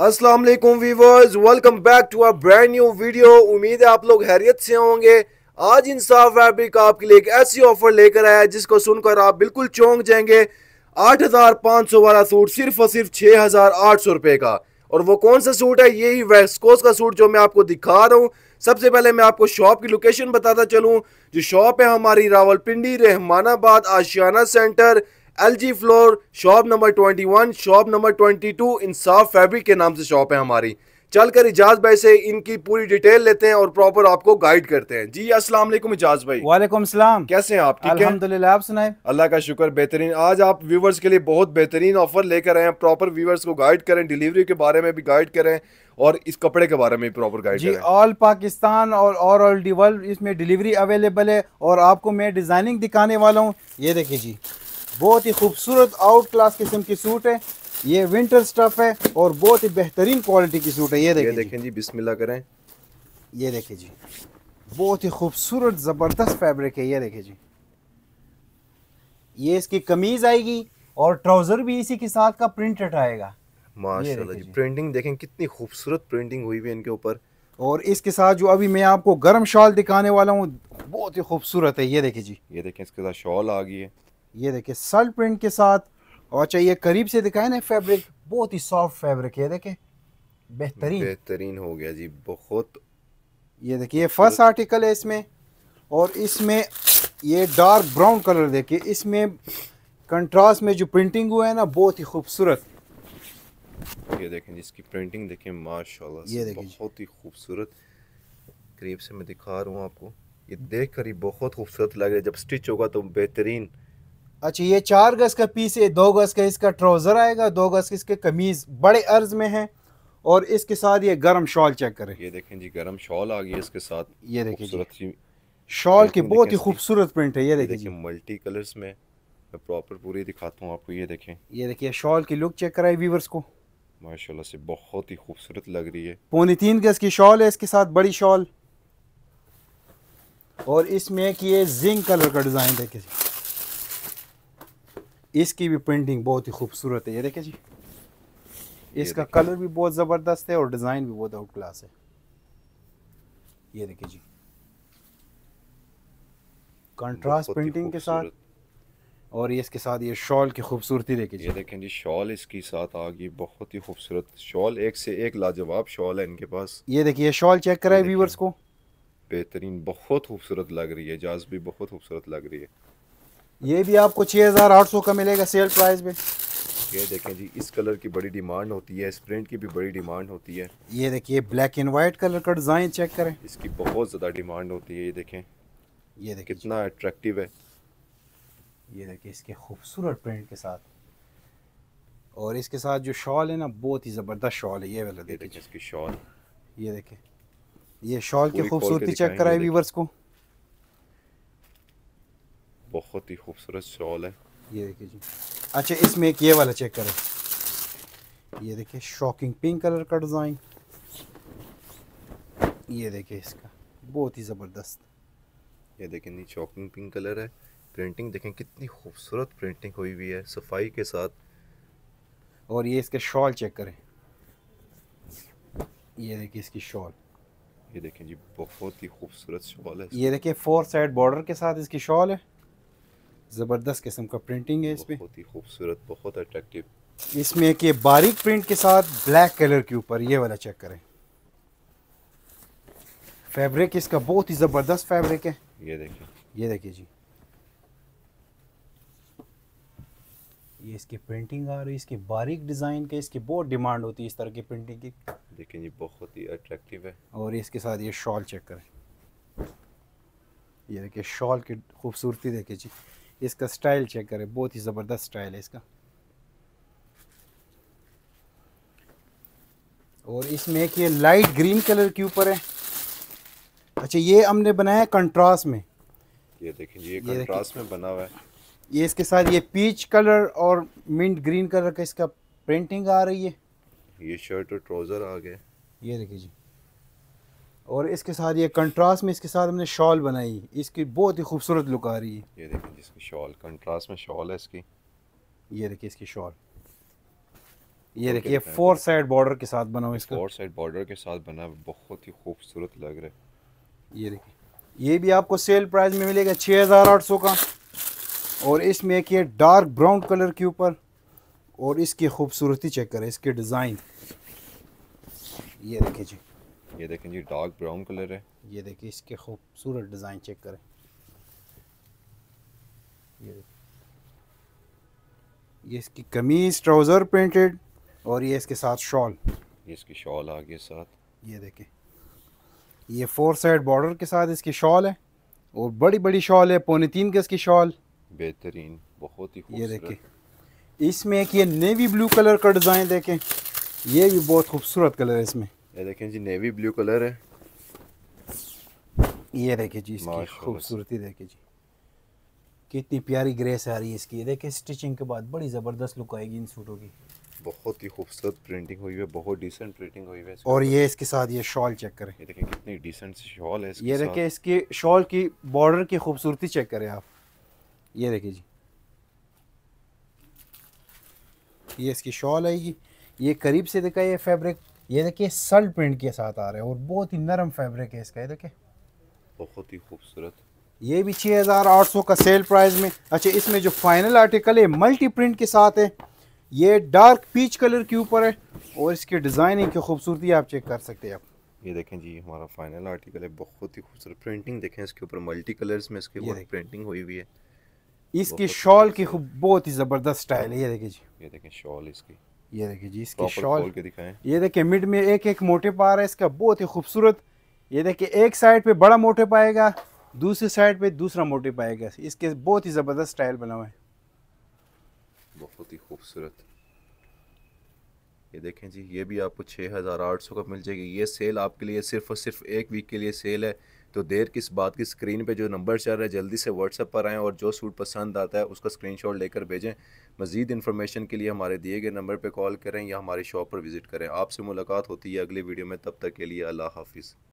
Aslam viewers welcome back to our brand new video उम्मीद है आप लोग हैरियत से होंगे आज इंसाफ फैब्रिक आपके लिए एक ऐसी ऑफर लेकर आया है जिसको सुनकर आप बिल्कुल चौंक जाएंगे 8,500 वाला सूट सिर्फ और सिर्फ 6,800 रुपए का और वो कौन सा सूट है यही वेस्कोस का सूट जो मैं आपको दिखा रहा हूँ सबसे पहले मैं आपको शॉप की लोकेशन बताता चलूँ जो शॉप है हमारी Rawalpindi Rehmanabad Ashiana centre L G floor shop number twenty one shop number twenty two Insaf fabric के नाम से शॉप है हमारी चलकर इजाज भाई से इनकी पूरी डिटेल लेते हैं और प्रॉपर आपको गाइड करते हैं जी अस्सलाम वालेकुम इजाज भाई वालेकुम सलाम कैसे हैं आप ठीक अल्हम्दुलिल्लाह आप सुनाए अल्लाह का शुक्र बेहतरीन आज आप व्यूवर्स के लिए बहुत बेहतरीन ऑफर लेकर आए हैं प्रॉपर व्यूवर्स को गाइड करें डिलीवरी के बारे में भी गाइड करें और इस कपड़े के बारे में प्रॉपर गाइड जी ऑल पाकिस्तान और ऑल वर्ल्ड इसमें डिलीवरी अवेलेबल है और आपको मैं डिजाइनिंग दिखाने वाला हूँ ये देखिए जी बहुत ही खूबसूरत आउट क्लास किस्म की सूट है ये विंटर स्टफ है और बहुत ही बेहतरीन क्वालिटी की सूट है ये देखें देखें जी बिस्मिल्लाह करें ये देखें जी बहुत ही खूबसूरत ज़बरदस्त फैब्रिक है ये देखें जी ये इसकी कमीज़ आएगी और ट्राउज़र भी इसी के साथ का प्रिंटेड आएगा माशाल्लाह जी प्रिंटिंग देखें कितनी खूबसूरत प्रिंटिंग हुई हुई है इनके ऊपर और इसके साथ जो अभी मैं आपको गर्म शॉल दिखाने वाला हूँ बहुत ही खूबसूरत है ये देखें जी ये देखें इसके साथ शॉल आ गई है ये देखिए सल प्रिंट के साथ और चाहिए अच्छा करीब से दिखाए ना फैब्रिक बहुत ही सॉफ्ट फैब्रिक है देखे बेहतरीन बेहतरीन हो गया जी बहुत ये देखिए फर्स्ट आर्टिकल है इसमें और इसमें ये डार्क ब्राउन कलर देखिए इसमें कंट्रास्ट में जो प्रिंटिंग हुआ है ना बहुत ही खूबसूरत ये देखें इसकी प्रिंटिंग देखें माशाल्लाह ये देखें बहुत ही खूबसूरत करीब से मैं दिखा रहा हूँ आपको ये देख कर ही बहुत खूबसूरत लग रहा है जब स्टिच होगा तो बेहतरीन अच्छा ये चार गज़ का पीस है दो गज़ का इसका ट्राउज़र आएगा दो गज़ के इसके कमीज़ बड़े अर्ज में है और इसके साथ ये गर्म शॉल चेक करें ये देखें जी गर्म शॉल आ गई इसके साथ ये देखें शॉल की बहुत ही खूबसूरत प्रिंट है ये देखिए मल्टी कलर्स में प्रॉपर पूरी दिखाता हूँ आपको ये देखें ये देखिए शॉल की लुक चेक कराए व्यूवर्स को माशाल्लाह से बहुत ही खूबसूरत लग रही है पौने तीन गज की शॉल है इसके साथ बड़ी शॉल और इसमें कि ये जिंक कलर का डिज़ाइन देखिए इसकी भी प्रिंटिंग बहुत ही खूबसूरत है ये देखे जी इसका कलर भी बहुत ज़बरदस्त है और डिज़ाइन भी बहुत आउट क्लास है ये देखें जी कंट्रास्ट प्रिंटिंग के साथ और ये इसके साथ ये शॉल की खूबसूरती देखिए ये देखें जी शॉल इसके साथ आ गई बहुत ही खूबसूरत शॉल एक से एक लाजवाब शॉल है इनके पास ये देखिए शॉल चेक कराए व्यूवर्स को बेहतरीन बहुत खूबसूरत लग रही है जाज भी बहुत खूबसूरत लग रही है ये भी आपको 6800 का मिलेगा सेल प्राइस में ये देखें जी इस कलर की बड़ी डिमांड होती है इस प्रिंट की भी बड़ी डिमांड होती है ये देखिए ब्लैक एंड वाइट कलर का डिज़ाइन चेक करें इसकी बहुत ज़्यादा डिमांड होती है ये देखें ये देखें कितना अट्रैक्टिव है ये देखिए इसके खूबसूरत प्रिंट के साथ और इसके साथ जो शॉल है ना बहुत ही ज़बरदस्त शॉल है ये वाला देखिए इसकी शॉल ये देखें ये शॉल की खूबसूरती चेक कराए व्यूवर्स को बहुत ही खूबसूरत शॉल है ये देखिए जी अच्छा इसमें एक ये वाला चेक करें ये देखिए शॉकिंग पिंक कलर का डिज़ाइन ये देखिए इसका बहुत ही ज़बरदस्त ये देखें नहीं शॉकिंग पिंक कलर है प्रिंटिंग देखें कितनी खूबसूरत प्रिंटिंग हुई हुई है सफाई के साथ और ये इसके शॉल चेक करें ये देखिए इसकी शॉल ये देखें जी बहुत ही खूबसूरत शॉल है ये देखिए फोर साइड बॉर्डर के साथ इसकी शॉल है ज़बरदस्त किस्म का प्रिंटिंग है इसमें बहुत ही खूबसूरत बहुत अट्रैक्टिव इसमें एक ये बारीक प्रिंट के साथ ब्लैक कलर के ऊपर ये वाला चेक करें फैब्रिक इसका बहुत ही ज़बरदस्त फैब्रिक है ये देखिए ये देखिए जी ये इसकी प्रिंटिंग आ रही है इसके बारीक डिज़ाइन के इसकी बहुत डिमांड होती है इस तरह की प्रिंटिंग की देखिए जी बहुत ही अट्रैक्टिव है और इसके साथ ये शॉल चेक करें ये देखिए शॉल की खूबसूरती देखिए जी इसका स्टाइल चेक करें बहुत ही ज़बरदस्त स्टाइल है इसका और इसमें एक ये लाइट ग्रीन कलर के ऊपर है अच्छा ये हमने बनाया कंट्रास्ट में ये देखें ये कंट्रास्ट में बना हुआ है ये इसके साथ ये पीच कलर और मिंट ग्रीन कलर का इसका प्रिंटिंग आ रही है ये शर्ट और ट्राउज़र आ गए ये देखिए जी और इसके साथ ये कंट्रास्ट में इसके साथ हमने शॉल बनाई इसकी बहुत ही खूबसूरत लुक आ रही है ये देखिए इसकी शॉल कंट्रास्ट में शॉल है इसकी ये देखिए इसकी शॉल ये देखिए फोर साइड बॉर्डर के साथ बना हुआ इसका फोर साइड बॉर्डर के साथ बना बहुत ही खूबसूरत लग रहा है ये देखिए ये भी आपको सेल प्राइस में मिलेगा छः हज़ार आठ सौ का और इसमें एक ये डार्क ब्राउन कलर के ऊपर और इसकी खूबसूरती चेक करें इसके डिज़ाइन ये देखिए जी ये देखें जी डार्क ब्राउन कलर है ये देखिए इसके खूबसूरत डिज़ाइन चेक करें ये ये इसकी कमीज ट्राउज़र प्रिंटेड और ये इसके साथ शॉल ये इसकी शॉल आ गई साथ ये देखें ये फोर साइड बॉर्डर के साथ इसकी शॉल है और बड़ी बड़ी शॉल है पौने तीन गज की शॉल बेहतरीन बहुत ही ये देखें इसमें एक ये नेवी ब्लू कलर का डिज़ाइन देखें ये भी बहुत खूबसूरत कलर है इसमें ये देखें जी नेवी ब्लू कलर है ये देखे जी इसकी खूबसूरती देखे जी कितनी प्यारी ग्रेस आ रही है इसकी देखे स्टिचिंग के बाद बड़ी ज़बरदस्त लुक आएगी इन सूटों की बहुत ही खूबसूरत प्रिंटिंग हुई है बहुत डिसेंट प्रिंटिंग हुई है और ये इसके साथ ये शॉल चेक करें ये देखें कितनी डिसेंट शॉल है इसके ये देखें इसकी शॉल की बॉर्डर की खूबसूरती चेक करें आप ये देखिए जी ये इसकी शॉल आएगी ये करीब से देखा ये फैब्रिक ये देखिए सल प्रिंट के साथ आ रहे हैं और बहुत ही नरम फैब्रिक है इसका ये देखिए बहुत ही खूबसूरत ये भी 6800 का सेल प्राइस में अच्छा इसमें जो फाइनल आर्टिकल है मल्टी प्रिंट के साथ है ये डार्क पीच कलर के ऊपर है और इसकी डिज़ाइनिंग की खूबसूरती आप चेक कर सकते हैं आप ये देखें जी हमारा फाइनल आर्टिकल है बहुत ही खूबसूरत प्रिंटिंग देखें इसके ऊपर मल्टी कलर्स में इसके ऊपर प्रिंटिंग हुई हुई है इसकी शॉल की बहुत ही ज़बरदस्त स्टाइल है ये देखें जी ये देखें शॉल इसकी ये देखिए जी इसकी शॉल ये देखिए मिड में एक एक मोटे पा रहा है इसका बहुत ही खूबसूरत ये देखिए एक साइड पे बड़ा मोटे पाएगा दूसरी साइड पे दूसरा मोटे पाएगा इसके बहुत ही ज़बरदस्त स्टाइल बना हुआ है बहुत ही खूबसूरत ये देखें जी ये भी आपको छः हज़ार आठ सौ का मिल जाएगी ये सेल आपके लिए सिर्फ और सिर्फ एक वीक के लिए सेल है तो देर किस बात की स्क्रीन पे जो नंबर चल रहा है जल्दी से व्हाट्सअप पर आएँ और जो सूट पसंद आता है उसका स्क्रीनशॉट लेकर भेजें मज़ीद इन्फॉर्मेशन के लिए हमारे दिए गए नंबर पर कॉल करें या हमारी शॉप पर विज़िट करें आपसे मुलाकात होती है अगली वीडियो में तब तक के लिए अल्लाह हाफिज़